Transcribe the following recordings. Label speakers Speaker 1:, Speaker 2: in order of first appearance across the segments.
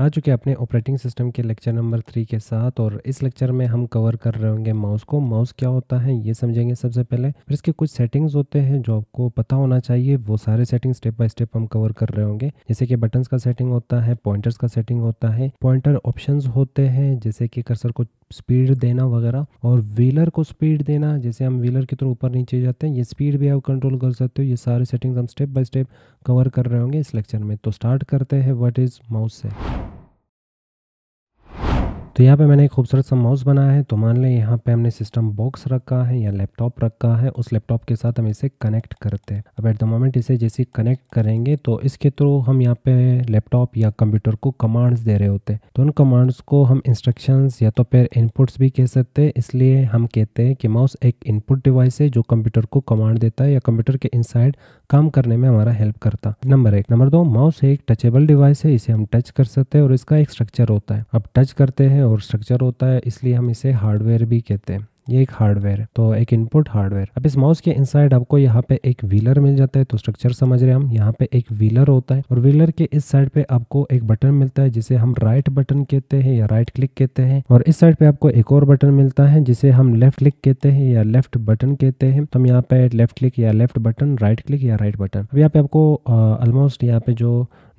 Speaker 1: आ चुके अपने operating system के लेक्चर नंबर थ्री के साथ और इस लेक्चर में हम कवर कर रहे होंगे माउस को माउस क्या होता है ये समझेंगे सबसे पहले फिर इसके कुछ सेटिंग्स होते हैं जो आपको पता होना चाहिए वो सारे सेटिंग स्टेप बाय स्टेप हम कवर कर रहे होंगे जैसे कि बटन्स का सेटिंग होता है पॉइंटर्स का सेटिंग होता है पॉइंटर ऑप्शन होते हैं जैसे कि कर्सर को स्पीड देना वगैरह और व्हीलर को स्पीड देना जैसे हम व्हीलर के थ्रू ऊपर नीचे जाते हैं ये स्पीड भी आप कंट्रोल कर सकते हो ये सारे सेटिंग्स हम स्टेप बाय स्टेप कवर कर रहे होंगे इस लेक्चर में तो स्टार्ट करते हैं व्हाट इज़ माउस से तो यहाँ पे मैंने एक खूबसूरत सा माउस बनाया है तो मान लें यहाँ पे हमने सिस्टम बॉक्स रखा है या लैपटॉप रखा है उस लैपटॉप के साथ हम इसे कनेक्ट करते हैं अब एट द मोमेंट इसे जैसे कनेक्ट करेंगे तो इसके थ्रू हम यहाँ पे लैपटॉप या कंप्यूटर को कमांड्स दे रहे होते हैं तो उन कमांड्स को हम इंस्ट्रक्शन या तो फिर इनपुट्स भी कह सकते हैं इसलिए हम कहते हैं कि माउस एक इनपुट डिवाइस है जो कंप्यूटर को कमांड देता है या कंप्यूटर के इनसाइड काम करने में हमारा हेल्प करता नंबर एक नंबर दो माउस एक टचेबल डिवाइस है इसे हम टच कर सकते हैं और इसका एक स्ट्रक्चर होता है अब टच करते हैं और स्ट्रक्चर होता है इसलिए हम इसे हार्डवेयर भी कहते हैं ये एक हार्डवेयर है तो एक इनपुट हार्डवेयर अब इस माउस के इनसाइड आपको यहाँ पे एक व्हीलर मिल जाता है तो स्ट्रक्चर समझ रहे हैं हम यहाँ पे एक व्हीलर होता है और व्हीलर के इस साइड पे आपको एक बटन मिलता है जिसे हम राइट बटन कहते हैं या राइट क्लिक कहते हैं और इस साइड पे आपको एक और बटन मिलता है जिसे हम लेफ्ट क्लिक कहते हैं या लेफ्ट बटन कहते हैं तो हम यहाँ पे लेफ्ट क्लिक या लेफ्ट बटन राइट क्लिक या राइट बटन अब यहाँ पे आपको ऑलमोस्ट यहाँ पे जो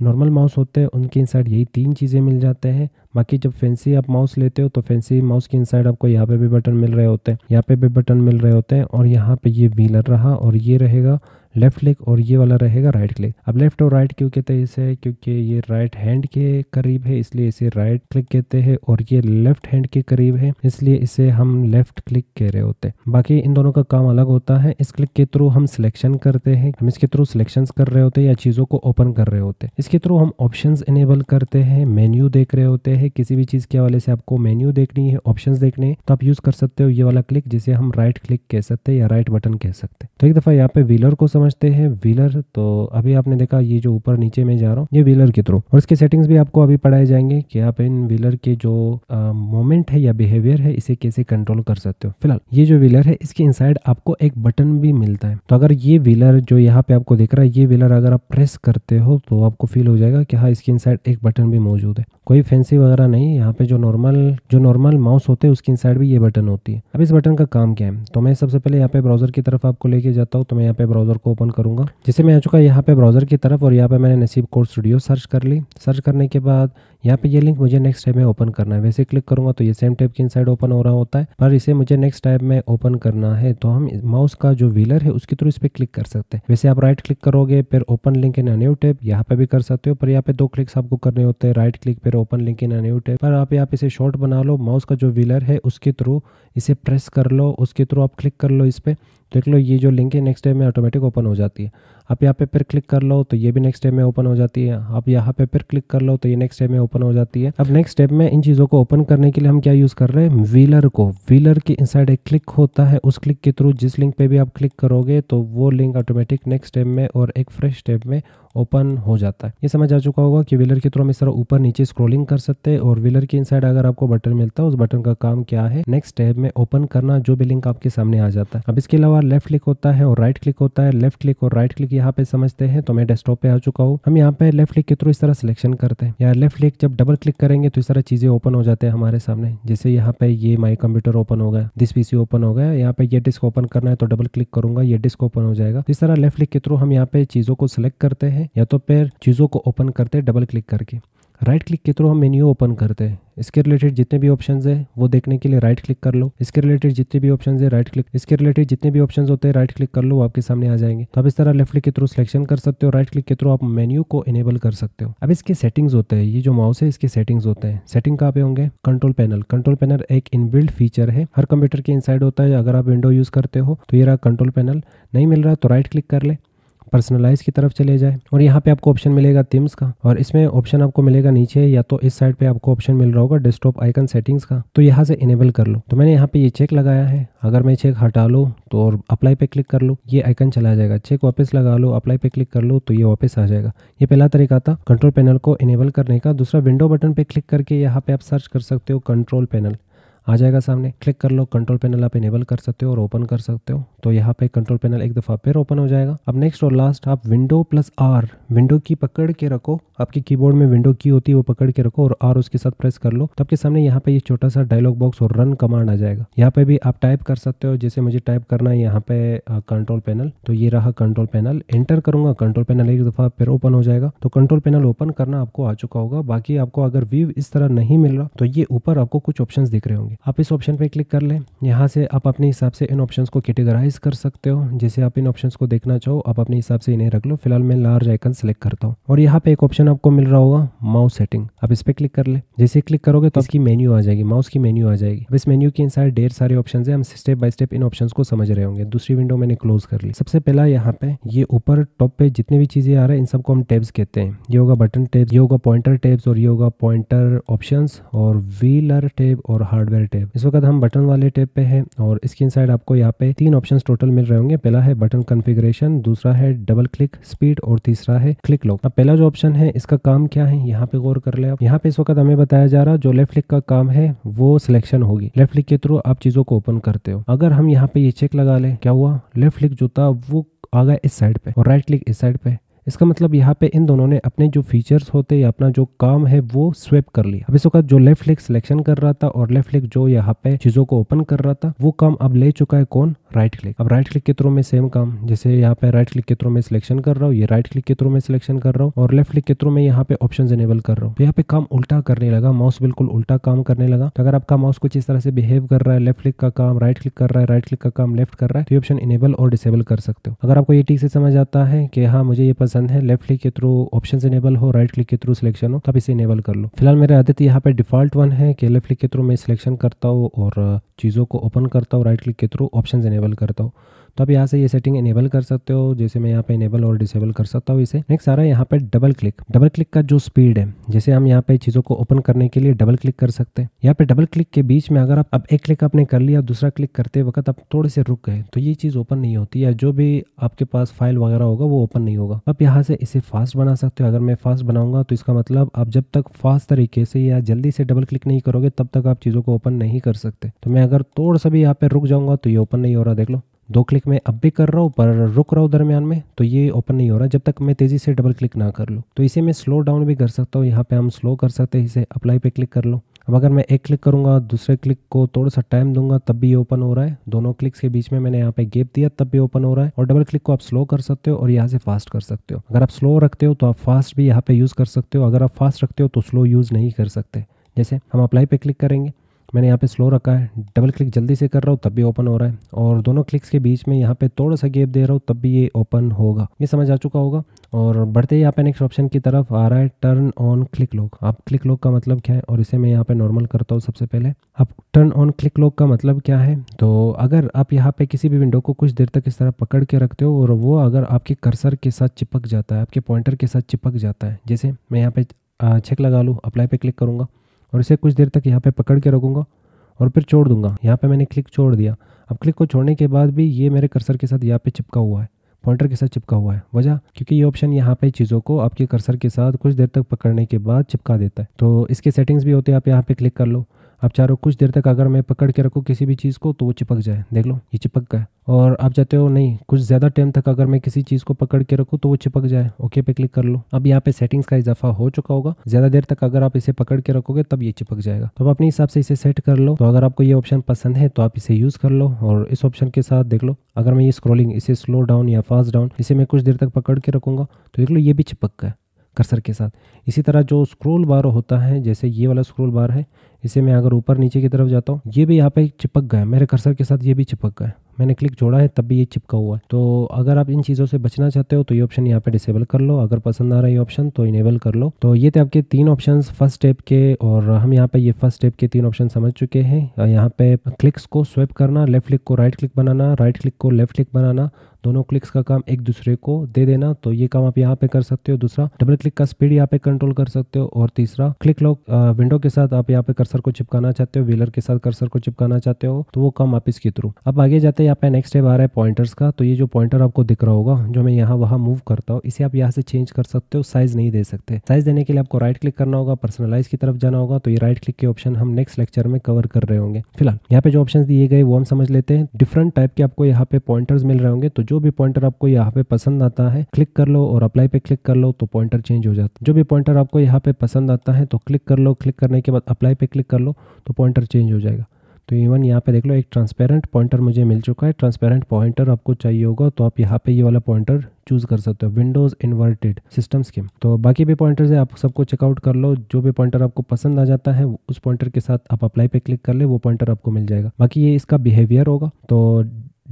Speaker 1: नॉर्मल माउस होते हैं उनके इनसाइड यही तीन चीज़ें मिल जाते हैं बाकी जब फैंसी आप माउस लेते हो तो फैंसी माउस के इनसाइड आपको यहाँ पे भी बटन मिल रहे होते हैं यहाँ पे भी बटन मिल रहे होते हैं और यहाँ पे ये व्हीलर रहा और ये रहेगा लेफ़्ट लेग और ये वाला रहेगा राइट क्लिक अब लेफ़्ट और राइट क्यों कहते हैं इसे क्योंकि ये राइट हैंड के करीब है इसलिए इसे राइट क्लिक कहते हैं और ये लेफ़्ट हैंड के करीब है इसलिए इसे हम लेफ़्ट क्लिक कह रहे होते हैं बाकी इन दोनों का काम अलग होता है इस क्लिक के थ्रू हम सिलेक्शन करते हैं हम इसके थ्रू सिलेक्शन कर रहे होते हैं या चीज़ों को ओपन कर रहे होते हैं इसके थ्रू हम ऑप्शन इनेबल करते हैं मेन्यू देख रहे होते हैं किसी भी चीज़ के हवाले से आपको मेन्यू देखनी है ऑप्शन देखने तो आप यूज़ कर सकते हो ये वाला क्लिक जिसे हम राइट क्लिक कह सकते हैं या राइट बटन कह सकते हैं तो एक दफ़ा यहाँ पे व्हीलर को समझ समझते हैं व्हीलर तो अभी आपने देखा ये जो ऊपर नीचे में जा रहा हूँ ये व्हीलर के थ्रू और इसके सेटिंग्स भी आपको अभी पढ़ाए जाएंगे कि आप इन व्हीलर के जो मोमेंट है या बिहेवियर है इसे कैसे कंट्रोल कर सकते हो फिलहाल ये जो व्हीलर है इसके इन आपको एक बटन भी मिलता है तो अगर ये व्हीलर जो यहाँ पे आपको दिख रहा है ये व्हीलर अगर आप प्रेस करते हो तो आपको फील हो जाएगा कि हाँ इसके इन एक बटन भी मौजूद है कोई फैंसी वगैरह नहीं यहाँ पे जो नॉर्मल जो नॉर्मल माउस होते हैं उसकी इन भी ये बटन होती है अब इस बटन का काम क्या है तो मैं सबसे पहले यहाँ पे ब्राउजर की तरफ आपको लेके जाता हूँ तो मैं यहाँ पे ब्राउजर को ओपन करूँगा जैसे मैं आ चुका यहाँ पे ब्राउज़र की तरफ और यहाँ पे मैंने नसीब कोर्स स्टूडियो सर्च कर ली सर्च करने के बाद यहाँ पे ये लिंक मुझे नेक्स्ट टाइप में ओपन करना है वैसे क्लिक करूंगा तो ये सेम टाइप की इनसाइड ओपन हो रहा होता है पर इसे मुझे नेक्स्ट टाइप में ओपन करना है तो हम माउस का जो व्हीलर है उसके थ्रू इस पर क्लिक कर सकते हैं वैसे आप राइट क्लिक करोगे फिर open link in new tab यहाँ पे भी कर सकते हो पर यहाँ पे दो क्लिक्स आपको करने होते हैं राइट क्लिक फिर open link in new tab पर आप यहाँ पे इसे शॉर्ट बना लो माउस का जो व्हीलर है उसके थ्रू इसे प्रेस कर लो उसके थ्रू आप क्लिक कर लो इस पर देख लो ये जो लिंक है नेक्स्ट टाइम में ऑटोमेटिक ओपन हो जाती है आप यहाँ पे फिर क्लिक कर लो तो ये भी नेक्स्ट स्टेप में ओपन हो जाती है आप यहाँ पे फिर क्लिक कर लो तो ये नेक्स्ट स्टेप में ओपन हो जाती है अब नेक्स्ट स्टेप में इन चीज़ों को ओपन करने के लिए हम क्या यूज़ कर रहे हैं व्हीलर को व्हीलर के इन एक क्लिक होता है उस क्लिक के थ्रू जिस लिंक पे भी आप क्लिक करोगे तो वो लिंक ऑटोमेटिक नेक्स्ट स्टेप में और एक फ्रेश स्टेप में ओपन हो जाता है ये समझ आ चुका होगा कि व्हीलर के थ्रू हम इस तरह ऊपर नीचे स्क्रोलिंग कर सकते हैं और व्हीलर के इनसाइड अगर आपको बटन मिलता है उस बटन का काम क्या है नेक्स्ट टैब में ओपन करना जो भी लिंक आपके सामने आ जाता है अब इसके अलावा लेफ्ट क्लिक होता है और राइट क्लिक होता है लेफ्ट क्लिक और राइट क्लिक यहाँ पे समझते हैं तो मैं डेस्कटॉप पे आ चुका हूँ हम यहाँ पे लेफ्ट क्लिक के थ्रू इस तरह सिलेक्शन करते हैं या लेफ्ट क्लिक जब डबल क्लिक करेंगे तो इस तरह चीजें ओपन हो जाते हैं हमारे सामने जैसे यहाँ पे ये माई कंप्यूटर ओपन हो गया दिस पीसी ओपन हो गया यहाँ पे ये डिस्क ओपन करना है तो डबल क्लिक करूंगा ये डिस्क ओपन हो जाएगा इस तरह लेफ्ट क्लिक के थ्रू हम यहाँ पे चीजों को सिलेक्ट करते हैं है या तो फिर चीज़ों को ओपन करते हैं डबल क्लिक करके राइट क्लिक के थ्रू हम मेन्यू ओपन करते हैं इसके रिलेटेड जितने भी ऑप्शन है वो देखने के लिए राइट क्लिक कर लो इसके रिलेटेड जितने भी ऑप्शन है राइट क्लिक इसके रिलेटेड जितने भी ऑप्शन होते हैं राइट क्लिक कर लो आपके सामने आ जाएंगे तो आप इस तरह लेफ्ट क्लिक के थ्रू सिलेक्शन कर सकते हो राइट क्लिक के थ्रू आप मेन्यू को इनेबल कर सकते हो अब इसके सेटिंग्स होते हैं ये जो माउस है इसके सेटिंग्स होते हैं सेटिंग कहाँ पे होंगे कंट्रोल पैनल कंट्रोल पैनल एक इनबिल्ड फीचर है हर कंप्यूटर के इनसाइड होता है अगर आप विंडो यूज करते हो तो ये रहा कंट्रोल पैनल नहीं मिल रहा तो राइट क्लिक कर ले पर्सनलाइज की तरफ चले जाए और यहाँ पे आपको ऑप्शन मिलेगा थिम्स का और इसमें ऑप्शन आपको मिलेगा नीचे या तो इस साइड पे आपको ऑप्शन मिल रहा होगा डेस्कटॉप आइकन सेटिंग्स का तो यहाँ से इनेबल कर लो तो मैंने यहाँ पे ये चेक लगाया है अगर मैं चेक हटा लो तो और अप्लाई पे क्लिक कर लो ये आइकन चला जाएगा चेक वापस लगा लो अप्लाई पे क्लिक कर लो तो ये वापस आ जाएगा ये पहला तरीका था कंट्रोल पैनल को इनेबल करने का दूसरा विंडो बटन पे क्लिक करके यहाँ पे आप सर्च कर सकते हो कंट्रोल पैनल आ जाएगा सामने क्लिक कर लो कंट्रोल पैनल आप इनेबल कर सकते हो और ओपन कर सकते हो तो यहाँ पे कंट्रोल पैनल एक दफ़ा फिर ओपन हो जाएगा अब नेक्स्ट और लास्ट आप विंडो प्लस आर विंडो की पकड़ के रखो आपके कीबोर्ड में विंडो की होती है वो पकड़ के रखो और आर उसके साथ प्रेस कर लो तब के सामने यहाँ पे ये छोटा सा डायलॉग बॉक्स और रन कमांड आ जाएगा यहाँ पे भी आप टाइप कर सकते हो जैसे मुझे टाइप करना है यहाँ पे कंट्रोल पैनल तो ये रहा कंट्रोल पैनल एंटर करूंगा कंट्रोल पैनल एक दफ़ा फिर ओपन हो जाएगा तो कंट्रोल पैनल ओपन करना आपको आ चुका होगा बाकी आपको अगर व्यू इस तरह नहीं मिल रहा तो ये ऊपर आपको कुछ ऑप्शन दिख रहे होंगे होंगे आप इस ऑप्शन पर क्लिक कर लें यहाँ से आप अपने हिसाब से इन ऑप्शन को कैटेगराइज कर सकते हो जैसे आप इन ऑप्शन को देखना चाहो आप अपने हिसाब से इन्हें रख लो फिलहाल मैं लार्ज आइकन सेलेक्ट करता हूँ और यहाँ पे एक ऑप्शन आपको मिल रहा होगा माउस सेटिंग आप इस पर क्लिक कर ले जैसे क्लिक करोगे तो इसकी मेन्यू आ जाएगी माउस की मेन्यू आ जाएगी अब इस मेन्यू के इनसाइड ढेर सारे ऑप्शन है हम स्टेप बाय स्टेप इन ऑप्शन को समझ रहे होंगे दूसरी विंडो मैंने क्लोज कर ली सबसे पहला यहाँ पे ये ऊपर टॉप पे जितने भी चीजें आ रहा है इन सबको हम टेब्स कहते हैं ये होगा बटन टेब ये होगा पॉइंटर टेब्स और ये होगा पॉइंटर ऑप्शन और व्हीलर टेब और हार्डवेयर वाले टैब इस वक्त हम बटन वाले टैब पे हैं और इसके इनसाइड आपको यहाँ पे तीन ऑप्शन टोटल मिल रहे होंगे पहला है बटन कन्फिग्रेशन दूसरा है डबल क्लिक स्पीड और तीसरा है क्लिक लॉक अब पहला जो ऑप्शन है इसका काम क्या है यहाँ पे गौर कर ले आप यहाँ पे इस वक्त हमें बताया जा रहा जो लेफ्ट क्लिक का काम है वो सिलेक्शन होगी लेफ्ट क्लिक के थ्रू आप चीजों को ओपन करते हो अगर हम यहाँ पे ये चेक लगा ले क्या हुआ लेफ्ट क्लिक जो था वो आ गया इस साइड पे और राइट क्लिक इस साइड पे इसका मतलब यहाँ पे इन दोनों ने अपने जो फीचर्स होते या अपना जो काम है वो स्वेप कर लिया अब इस वक्त जो लेफ्ट लेग सिलेक्शन कर रहा था और लेफ्ट लेग जो यहाँ पे चीजों को ओपन कर रहा था वो काम अब ले चुका है कौन राइट क्लिक अब राइट क्लिक के थ्रू में सेम काम जैसे यहाँ पे राइट क्लिक के थ्रू में सिलेक्शन कर रहा हूँ ये राइट क्लिक के थ्रू में सिलेक्शन कर रहा हूँ और लेफ्ट क्लिक के थ्रू में यहाँ पे ऑप्शन इनेबल कर रहा हूँ तो यहाँ पे काम उल्टा करने लगा माउस बिल्कुल उल्टा काम करने लगा तो अगर आपका माउस कुछ इस तरह से बिहेव कर रहा है लेफ्ट क्लिक का काम राइट क्लिक कर रहा है राइट क्लिक का काम लेफ्ट कर रहा है तो ऑप्शन इनेबल और डिसेबल कर सकते हो अगर आपको ये ठीक से समझ आता है कि हाँ मुझे ये पसंद है लेफ्ट क्लिक के थ्रू ऑप्शन इनेबल हो राइट क्लिक के थ्रू सिलेक्शन हो तो आप इसे इनेबल कर लो फिलहाल मेरे आदत यहाँ पे डिफॉल्ट वन है कि लेफ्ट क्लिक के थ्रू मैं सिलेक्शन करता हूँ और चीज़ों को ओपन करता हूँ राइट क्लिक के थ्रू ऑप्शन इनेबल करता हूँ तो आप यहाँ से ये सेटिंग इनेबल कर सकते हो जैसे मैं यहाँ पे इनेबल और डिसेबल कर सकता हूँ इसे नेक्स्ट आ रहा है यहाँ पे डबल क्लिक डबल क्लिक का जो स्पीड है जैसे हम यहाँ पे चीज़ों को ओपन करने के लिए डबल क्लिक कर सकते हैं यहाँ पे डबल क्लिक के बीच में अगर आप अब एक क्लिक आपने कर लिया दूसरा क्लिक करते वक्त आप थोड़े से रुक गए तो ये चीज़ ओपन नहीं होती या जो भी आपके पास फाइल वगैरह होगा वो ओपन नहीं होगा आप यहाँ से इसे फास्ट बना सकते हो अगर मैं फास्ट बनाऊंगा तो इसका मतलब आप जब तक फास्ट तरीके से या जल्दी से डबल क्लिक नहीं करोगे तब तक आप चीज़ों को ओपन नहीं कर सकते तो मैं अगर थोड़ा सा भी यहाँ पे रुक जाऊंगा तो ये ओपन नहीं हो रहा देख लो दो क्लिक मैं अब भी कर रहा हूँ पर रुक रहा हूँ दरमियान में तो ये ओपन नहीं हो रहा जब तक मैं तेज़ी से डबल क्लिक ना कर लूँ तो इसे मैं स्लो डाउन भी कर सकता हूँ यहाँ पे हम स्लो कर सकते हैं इसे अप्लाई पे क्लिक कर लो अब अगर मैं एक क्लिक करूँगा दूसरे क्लिक को थोड़ा सा टाइम दूंगा तब भी ये ओपन हो रहा है दोनों क्लिक्स के बीच में मैंने यहाँ पे गेप दिया तब भी ओपन हो रहा है और डबल क्लिक को आप स्लो कर सकते हो और यहाँ से फास्ट कर सकते हो अगर आप स्लो रखते हो तो आप फास्ट भी यहाँ पे यूज़ कर सकते हो अगर आप फास्ट रखते हो तो स्लो यूज़ नहीं कर सकते जैसे हम अप्लाई पे क्लिक करेंगे मैंने यहाँ पे स्लो रखा है डबल क्लिक जल्दी से कर रहा हूँ तब भी ओपन हो रहा है और दोनों क्लिक्स के बीच में यहाँ पे थोड़ा सा गेप दे रहा हूँ तब भी ये ओपन होगा ये समझ आ चुका होगा और बढ़ते ही यहाँ पे नेक्स्ट ऑप्शन की तरफ आ रहा है टर्न ऑन क्लिक लॉक आप क्लिक लॉक का मतलब क्या है और इसे मैं यहाँ पे नॉर्मल करता हूँ सबसे पहले अब टर्न ऑन क्लिक लॉक का मतलब क्या है तो अगर आप यहाँ पे किसी भी विंडो को कुछ देर तक इस तरह पकड़ के रखते हो और वो अगर आपके कर्सर के साथ चिपक जाता है आपके पॉइंटर के साथ चिपक जाता है जैसे मैं यहाँ पे चेक लगा लूँ अप्लाई पे क्लिक करूँगा और इसे कुछ देर तक यहाँ पे पकड़ के रखूँगा और फिर छोड़ दूंगा यहाँ पे मैंने क्लिक छोड़ दिया अब क्लिक को छोड़ने के बाद भी ये मेरे कर्सर के साथ यहाँ पे चिपका हुआ है पॉइंटर के साथ चिपका हुआ है वजह क्योंकि ये ऑप्शन यहाँ पे चीज़ों को आपके कर्सर के साथ कुछ देर तक पकड़ने के बाद चिपका देता है तो इसके सेटिंग्स भी होते हैं आप यहाँ पे क्लिक कर लो आप चाहो कुछ देर तक अगर मैं पकड़ के रखूँ किसी भी चीज़ को तो वो चिपक जाए देख लो ये चिपक गए और आप चाहते हो नहीं कुछ ज़्यादा टाइम तक अगर मैं किसी चीज़ को पकड़ के रखूँ तो वो चिपक जाए ओके पे क्लिक कर लो अब यहाँ पे सेटिंग्स का इजाफा हो चुका होगा ज़्यादा देर तक अगर आप इसे पकड़ के रखोगे तब ये चिपक जाएगा तो आप अपने हिसाब से इसे सेट कर लो तो अगर आपको ये ऑप्शन पसंद है तो आप इसे यूज़ कर लो और इस ऑप्शन के साथ देख लो अगर मैं ये स्क्रोलिंग इसे स्लो डाउन या फास्ट डाउन इसे मैं कुछ देर तक पकड़ के रखूँगा तो देख लो ये भी चिपक गया कर्सर के साथ इसी तरह जो स्क्रोल बार होता है जैसे ये वाला स्क्रोल बार है इसे मैं अगर ऊपर नीचे की तरफ जाता हूँ ये भी यहाँ पे चिपक गया मेरे कर्सर के साथ ये भी चिपक गया मैंने क्लिक जोड़ा है तब भी ये चिपका हुआ है तो अगर आप इन चीज़ों से बचना चाहते हो तो ये ऑप्शन यहाँ पे डिसेबल कर लो अगर पसंद आ रहा है ऑप्शन तो इनेबल कर लो तो ये थे आपके तीन ऑप्शन फर्स्ट स्टेप के और हम यहाँ पे ये फर्स्ट स्टेप के तीन ऑप्शन समझ चुके हैं यहाँ पे क्लिक्स को स्वेप करना लेफ्ट क्लिक को राइट क्लिक बनाना राइट क्लिक को लेफ्ट क्लिक बनाना दोनों क्लिक्स का काम एक दूसरे को दे देना तो ये काम आप यहाँ पे कर सकते हो दूसरा डबल क्लिक का स्पीड यहाँ पे कंट्रोल कर सकते हो और तीसरा क्लिक लॉक विंडो के साथ आप यहाँ पे कर कर्सर को चिपकाना चाहते हो व्हीलर के साथ कर्सर को चिपकाना चाहते हो तो वो कम आप इसके थ्रू अब आगे जाते हैं यहाँ पे नेक्स्ट स्टेप आ रहा है पॉइंटर्स का तो ये जो पॉइंटर आपको दिख रहा होगा जो मैं यहाँ वहाँ मूव करता हूँ इसे आप यहाँ से चेंज कर सकते हो साइज नहीं दे सकते साइज देने के लिए आपको राइट क्लिक करना होगा पर्सनलाइज की तरफ जाना होगा तो ये राइट क्लिक के ऑप्शन हम नेक्स्ट लेक्चर में कवर कर रहे होंगे फिलहाल यहाँ पे जो ऑप्शन दिए गए वो हम समझ लेते हैं डिफरेंट टाइप के आपको यहाँ पे पॉइंटर्स मिल रहे होंगे तो जो भी पॉइंटर आपको यहाँ पे पसंद आता है क्लिक कर लो और अप्लाई पे क्लिक कर लो तो पॉइंटर चेंज हो जाता है जो भी पॉइंटर आपको यहाँ पे पसंद आता है तो क्लिक कर लो क्लिक करने के बाद अप्लाई पे क्लिक क्लिक कर लो तो पॉइंटर चेंज हो जाएगा तो इवन यहाँ पे देख लो एक ट्रांसपेरेंट पॉइंटर मुझे मिल चुका है ट्रांसपेरेंट पॉइंटर आपको चाहिए होगा तो आप यहाँ पे ये यह वाला पॉइंटर चूज कर सकते हो विंडोज इन्वर्टेड सिस्टम स्कीम तो बाकी भी पॉइंटर्स है आप सबको चेकआउट कर लो जो भी पॉइंटर आपको पसंद आ जाता है उस पॉइंटर के साथ आप अप्लाई पे क्लिक कर ले वो पॉइंटर आपको मिल जाएगा बाकी ये इसका बिहेवियर होगा तो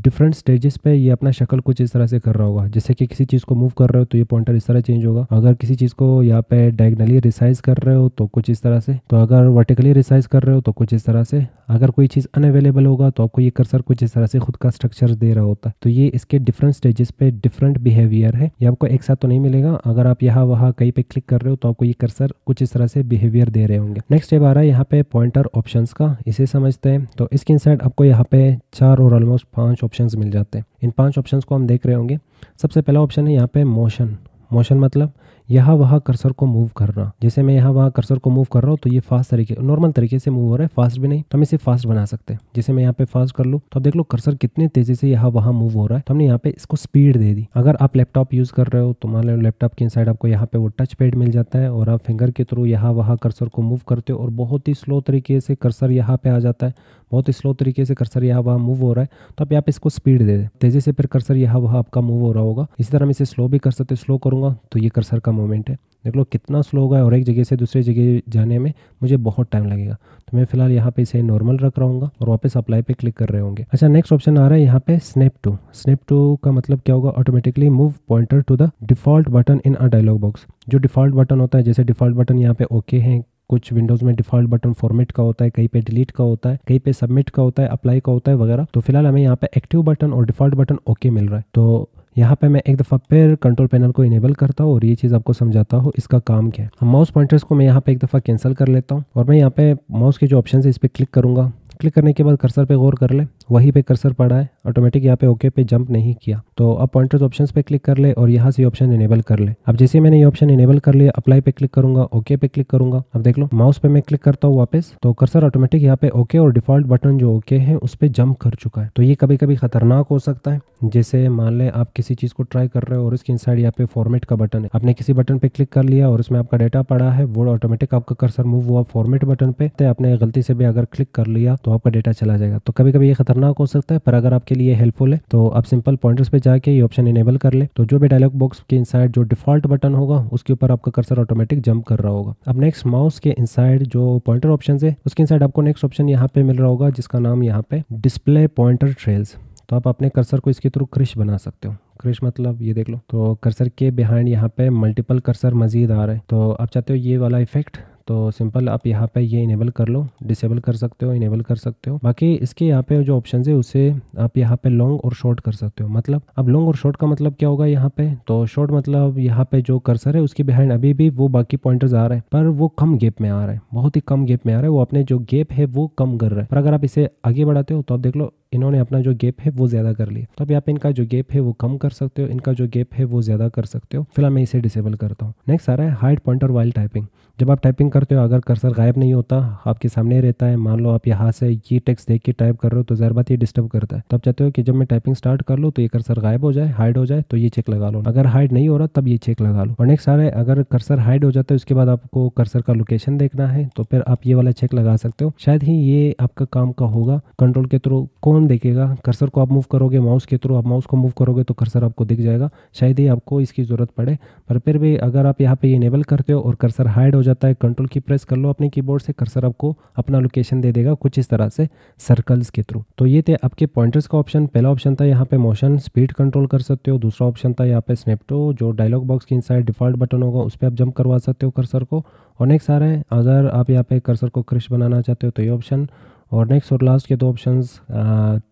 Speaker 1: डिफरेंट स्टेजेस पे ये अपना शक्ल कुछ इस तरह से कर रहा होगा जैसे कि किसी चीज़ को मूव कर रहे हो तो ये पॉइंटर इस तरह चेंज होगा अगर किसी चीज़ को यहाँ पे डायगनली रिसाइज कर रहे हो तो कुछ इस तरह से तो अगर वर्टिकली रिसाइज कर रहे हो तो कुछ इस तरह से अगर कोई चीज़ अनअवेलेबल होगा तो आपको ये कर्सर कुछ इस तरह से खुद का स्ट्रक्चर दे रहा होता है तो ये इसके डिफरेंट स्टेजेस पे डिफरेंट बिहेवियर है ये आपको एक साथ तो नहीं मिलेगा अगर आप यहाँ वहाँ कहीं पे क्लिक कर रहे हो तो आपको ये कर्सर कुछ इस तरह से बिहेवियर दे रहे होंगे नेक्स्ट स्टेप आ रहा है यहाँ पे पॉइंटर ऑप्शन का इसे समझते हैं तो इसके साइड आपको यहाँ पे चार और ऑलमोस्ट पांच ऑप्शंस मिल जाते हैं इन पांच ऑप्शंस को हम देख रहे होंगे सबसे पहला ऑप्शन है यहाँ पे मोशन मोशन मतलब यहाँ वहाँ कर्सर को मूव करना जैसे मैं यहाँ वहाँ कर्सर को मूव कर रहा हूँ तो ये फास्ट तरीके नॉर्मल तरीके से मूव हो रहा है फास्ट भी नहीं तो हम इसे फास्ट बना सकते हैं जैसे मैं यहाँ पे फास्ट कर लूँ तो देख लो कर्सर कितने तेजी से यहाँ वहाँ मूव हो रहा है तो हमने यहाँ पे इसको स्पीड दे दी अगर आप लैपटॉप यूज कर रहे हो तो मान लो लैपटॉप के साइड आपको यहाँ पे वो टच पैड मिल जाता है और आप फिंगर के थ्रू यहाँ वहाँ कर्सर को मूव करते हो और बहुत ही स्लो तरीके से कर्सर यहाँ पे आ जाता है बहुत ही स्लो तरीके से कर्सर यहाँ वहाँ मूव हो रहा है तो आप यहाँ पे इसको स्पीड दे दे तेजी से फिर कर्सर यहाँ वहाँ आपका मूव हो रहा होगा इसी तरह हम इसे स्लो भी कर सकते स्लो करूंगा तो ये कर्सर का मोमेंट है देख लो कितना स्लो होगा और एक जगह से दूसरी जगह जाने में मुझे बहुत टाइम लगेगा तो मैं फिलहाल यहाँ पे इसे नॉर्मल रख रहा हूँ और वापस अप्लाई पे क्लिक कर रहे होंगे अच्छा नेक्स्ट ऑप्शन आ रहा है यहाँ पे स्नैप टू स्नैप टू का मतलब क्या होगा automatically move pointer to the default button in a dialog box जो डिफॉल्ट बटन होता है जैसे डिफॉल्ट बटन यहाँ पे ओके है कुछ विंडोज में डिफॉल्ट बटन फॉर्मेट का होता है कहीं पे डिलीट का होता है कहीं पे सबमिट का होता है अप्लाई का होता है वगैरह तो फिलहाल हमें यहाँ पे एक्टिव बटन और डिफॉल्ट बटन ओके मिल रहा है तो यहाँ पे मैं एक दफ़ा फिर कंट्रोल पैनल को इनेबल करता हूँ और ये चीज़ आपको समझाता हूँ इसका काम क्या है माउस पॉइंटर्स को मैं यहाँ पे एक दफ़ा कैंसिल कर लेता हूँ और मैं यहाँ पे माउस के जो ऑप्शन है इस पर क्लिक करूँगा क्लिक करने के बाद कर्सर पे गौर कर ले वहीं पे कर्सर पड़ा है ऑटोमेटिक यहाँ पे ओके पे जंप नहीं किया तो अब पॉइंटर्स ऑप्शन पे क्लिक कर ले और यहाँ से ऑप्शन इनेबल कर ले अब जैसे मैंने ये ऑप्शन इनेबल कर लिया अप्लाई पे क्लिक करूंगा ओके पे क्लिक करूंगा अब देख लो माउस पे मैं क्लिक करता हूँ वापस तो कर्सर ऑटोमेटिक यहाँ पे ओके और डिफॉल्ट बटन जो ओके है उस पर जंप कर चुका है तो ये कभी कभी खतरनाक हो सकता है जैसे मान लें आप किसी चीज़ को ट्राई कर रहे हो और उसके इन यहाँ पे फॉर्मेट का बटन है आपने किसी बटन पे क्लिक कर लिया और उसमें आपका डाटा पड़ा है वो ऑटोमेटिक आपका कर्सर मूव हुआ फॉर्मेट बटन पे तो आपने गलती से भी अगर क्लिक कर लिया तो आपका डाटा चला जाएगा तो कभी कभी ये खतरनाक खतरनाक हो सकता है पर अगर आपके लिए हेल्पफुल है तो आप सिंपल पॉइंटर्स पे जाके ये ऑप्शन इनेबल कर ले तो जो भी डायलॉग बॉक्स के इनसाइड जो डिफॉल्ट बटन होगा उसके ऊपर आपका कर्सर ऑटोमेटिक जंप कर रहा होगा अब नेक्स्ट माउस के इनसाइड जो पॉइंटर ऑप्शन है उसके इनसाइड आपको नेक्स्ट ऑप्शन यहाँ पे मिल रहा होगा जिसका नाम यहाँ पे डिस्प्ले पॉइंटर ट्रेल्स तो आप अपने कर्सर को इसके थ्रू क्रिश बना सकते हो क्रिश मतलब ये देख लो तो कर्सर के बिहाइंड यहाँ पे मल्टीपल कर्सर मजीद आ रहे हैं तो आप चाहते हो ये वाला इफेक्ट तो सिंपल आप यहाँ पे ये इनेबल कर लो डिसेबल कर सकते हो इनेबल कर सकते हो बाकी इसके यहाँ पे जो ऑप्शन है उसे आप यहाँ पे लॉन्ग और शॉर्ट कर सकते हो मतलब अब लॉन्ग और शॉर्ट का मतलब क्या होगा यहाँ पे तो शॉर्ट मतलब यहाँ पे जो कर्सर है उसके बिहाइंड अभी भी वो बाकी पॉइंटर्स आ रहे हैं पर वो कम गेप में आ रहा है बहुत ही कम गेप में आ रहा है वो अपने जो गेप है वो कम कर रहे हैं पर अगर आप इसे आगे बढ़ाते हो तो आप देख लो इन्होंने अपना जो गैप है वो ज़्यादा कर लिया तो आप यहाँ पे इनका जो गैप है वो कम कर सकते हो इनका जो गैप है वो ज़्यादा कर सकते हो फिलहाल मैं इसे डिसेबल करता हूँ नेक्स्ट आ रहा है हाइड पॉइंटर वाइल टाइपिंग जब आप टाइपिंग करते हो अगर कर्सर गायब नहीं होता आपके सामने रहता है मान लो आप यहाँ से ये टेक्स्ट देख के टाइप कर रहे हो तो जहर बात ये डिस्टर्ब करता है तो आप चाहते हो कि जब मैं टाइपिंग स्टार्ट कर लो तो ये कर्सर गायब हो जाए हाइड हो जाए तो ये चेक लगा लो अगर हाइड नहीं हो रहा तब ये चेक लगा लो और नेक्स्ट सारे है अगर कर्सर हाइड हो जाता है उसके बाद आपको कर्सर का लोकेशन देखना है तो फिर आप ये वाला चेक लगा सकते हो शायद ही ये आपका काम का होगा कंट्रोल के थ्रू कौन कौन देखेगा कर्सर को आप मूव करोगे माउस के थ्रू आप माउस को मूव करोगे तो कर्सर आपको दिख जाएगा शायद ही आपको इसकी ज़रूरत पड़े पर फिर भी अगर आप यहाँ पे इनेबल करते हो और कर्सर हाइड हो जाता है कंट्रोल की प्रेस कर लो अपने कीबोर्ड से कर्सर आपको अपना लोकेशन दे देगा कुछ इस तरह से सर्कल्स के थ्रू तो ये थे आपके पॉइंटर्स का ऑप्शन पहला ऑप्शन था यहाँ पे मोशन स्पीड कंट्रोल कर सकते हो दूसरा ऑप्शन था यहाँ पे स्नेपटो जो डायलॉग बॉक्स के इनसाइड डिफॉल्ट बटन होगा उस पर आप जंप करवा सकते हो कर्सर को और नेक्स्ट आ रहा है अगर आप यहाँ पे कर्सर को क्रिश बनाना चाहते हो तो ये ऑप्शन और नेक्स्ट और लास्ट के दो ऑप्शन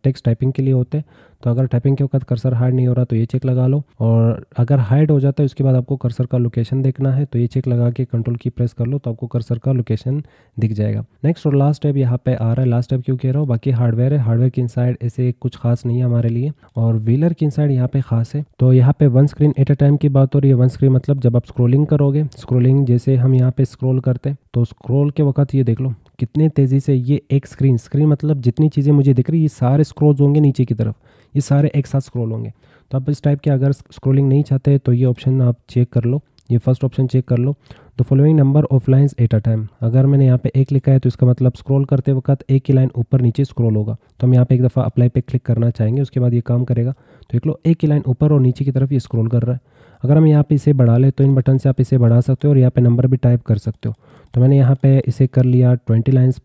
Speaker 1: टेक्स्ट टाइपिंग के लिए होते हैं तो अगर टाइपिंग के वक्त कर्सर हाइड नहीं हो रहा तो ये चेक लगा लो और अगर हाइड हो जाता है उसके बाद आपको कर्सर का लोकेशन देखना है तो ये चेक लगा के कंट्रोल की प्रेस कर लो तो आपको कर्सर का लोकेशन दिख जाएगा नेक्स्ट और लास्ट स्टेप यहाँ पे आ रहा है लास्ट स्टेप क्यों कह रहा हूँ बाकी हार्डवेयर है हार्डवेयर की इनसाइड ऐसे कुछ खास नहीं है हमारे लिए और व्हीलर की इनसाइड यहाँ पे खास है तो यहाँ पे one screen at a time की बात हो रही है वन स्क्रीन मतलब जब आप स्क्रोलिंग करोगे स्क्रोलिंग जैसे हम यहाँ पे स्क्रोल करते हैं तो स्क्रोल के वक्त ये देख लो कितने तेज़ी से ये एक स्क्रीन स्क्रीन मतलब जितनी चीज़ें मुझे दिख रही ये सारे स्क्रोल्स होंगे नीचे की तरफ ये सारे एक साथ स्क्रोल होंगे तो आप इस टाइप के अगर स्क्रोलिंग नहीं चाहते तो ये ऑप्शन आप चेक कर लो ये फर्स्ट ऑप्शन चेक कर लो the following number of lines at a time अगर मैंने यहाँ पे एक लिखा है तो इसका मतलब स्क्रॉल करते वक्त एक ही लाइन ऊपर नीचे स्क्रॉल होगा तो हम यहाँ पे एक दफ़ा अप्लाई पे क्लिक करना चाहेंगे उसके बाद ये काम करेगा तो देख लो एक ही लाइन ऊपर और नीचे की तरफ ये स्क्रॉल कर रहा है अगर हम यहाँ पे इसे बढ़ा ले तो इन बटन से आप इसे बढ़ा सकते हो और यहाँ पे नंबर भी टाइप कर सकते हो तो मैंने यहाँ पे इसे कर लिया ट्वेंटी लाइन्स uh,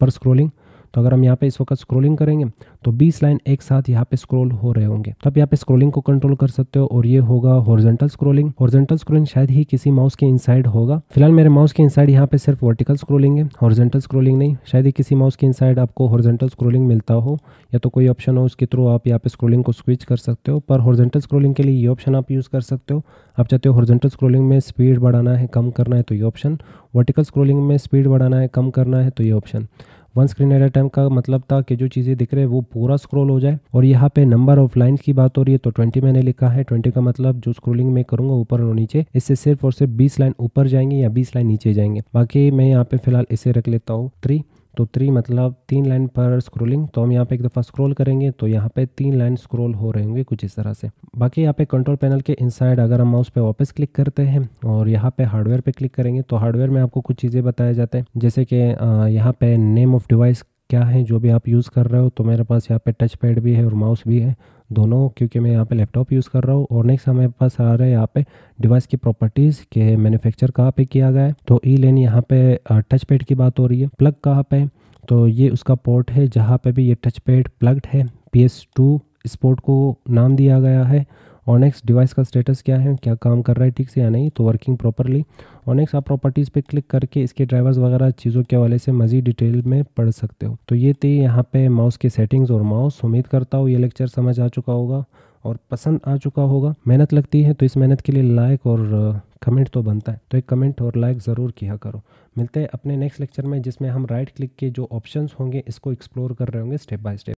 Speaker 1: पर स्क्रोलिंग तो अगर हम यहाँ पे इस वक्त स्क्रोलिंग करेंगे तो 20 लाइन एक साथ यहाँ पे स्क्रोल हो रहे होंगे तो आप यहाँ पे स्क्रोलिंग को कंट्रोल कर सकते हो और ये होगा हॉर्जेंटल स्क्रोलिंग हॉर्जेंटल स्क्रोलिंग शायद ही किसी माउस के इनसाइड होगा फिलहाल मेरे माउस के इनसाइड यहाँ पे सिर्फ वर्टिकल स्क्रोलिंग है हॉर्जेंटल स्क्रोलिंग नहीं शायद ही किसी माउस के इनसाइड आपको हॉर्जेंटल स्क्रोलिंग मिलता हो या तो कोई ऑप्शन हो उसके थ्रू आप यहाँ पे स्क्रोलिंग को स्विच कर सकते हो पर हॉर्जेंटल स्क्रोलिंग के लिए ये ऑप्शन आप यूज़ कर सकते हो आप चाहते हो हॉर्जेंटल स्क्रोलिंग में स्पीड बढ़ाना है कम करना है तो ये ऑप्शन वर्टिकल स्क्रोलिंग में स्पीड बढ़ाना है कम करना है तो ये option one screen at a time का मतलब था कि जो चीज़ें दिख रहे हैं वो पूरा स्क्रोल हो जाए और यहाँ पे नंबर ऑफ लाइन की बात हो रही है तो ट्वेंटी मैंने लिखा है ट्वेंटी का मतलब जो स्क्रोलिंग मैं करूंगा ऊपर और नीचे इससे सिर्फ और सिर्फ बीस लाइन ऊपर जाएंगे या बीस लाइन नीचे जाएंगे बाकी मैं यहाँ पे फिलहाल इसे रख लेता हूँ थ्री तो थ्री मतलब तीन लाइन पर स्क्रोलिंग तो हम यहाँ पे एक दफ़ा स्क्रोल करेंगे तो यहाँ पे तीन लाइन स्क्रोल हो रहे होंगे कुछ इस तरह से बाकी यहाँ पे कंट्रोल पैनल के इनसाइड अगर हम माउस पे वापस क्लिक करते हैं और यहाँ पे हार्डवेयर पे क्लिक करेंगे तो हार्डवेयर में आपको कुछ चीज़ें बताया जाता है जैसे कि यहाँ पे नेम ऑफ डिवाइस क्या है जो भी आप यूज़ कर रहे हो तो मेरे पास यहाँ पे टच पैड भी है और माउस भी है दोनों क्योंकि मैं यहाँ पे लैपटॉप यूज़ कर रहा हूँ और नेक्स्ट हमारे पास आ रहा है यहाँ पे डिवाइस की प्रॉपर्टीज़ के मैन्युफैक्चर कहाँ पे किया गया है तो ई लेन यहाँ पे टच पैड की बात हो रही है प्लग कहाँ पे तो ये उसका पोर्ट है जहाँ पे भी ये टच पैड प्लग्ड है पी एस टू इस पोर्ट को नाम दिया गया है और नेक्स्ट डिवाइस का स्टेटस क्या है क्या काम कर रहा है ठीक से या नहीं तो वर्किंग प्रॉपरली और नेक्स्ट आप प्रॉपर्टीज़ पे क्लिक करके इसके ड्राइवर्स वगैरह चीज़ों के हवाले से मजीद डिटेल में पढ़ सकते हो तो ये थी यहाँ पे माउस के सेटिंग्स और माउस उम्मीद करता हूँ ये लेक्चर समझ आ चुका होगा और पसंद आ चुका होगा मेहनत लगती है तो इस मेहनत के लिए लाइक और कमेंट तो बनता है तो एक कमेंट और लाइक ज़रूर किया करो मिलते हैं अपने नेक्स्ट लेक्चर में जिसमें हम राइट क्लिक के जो ऑप्शंस होंगे इसको एक्सप्लोर कर रहे होंगे स्टेप बाय स्टेप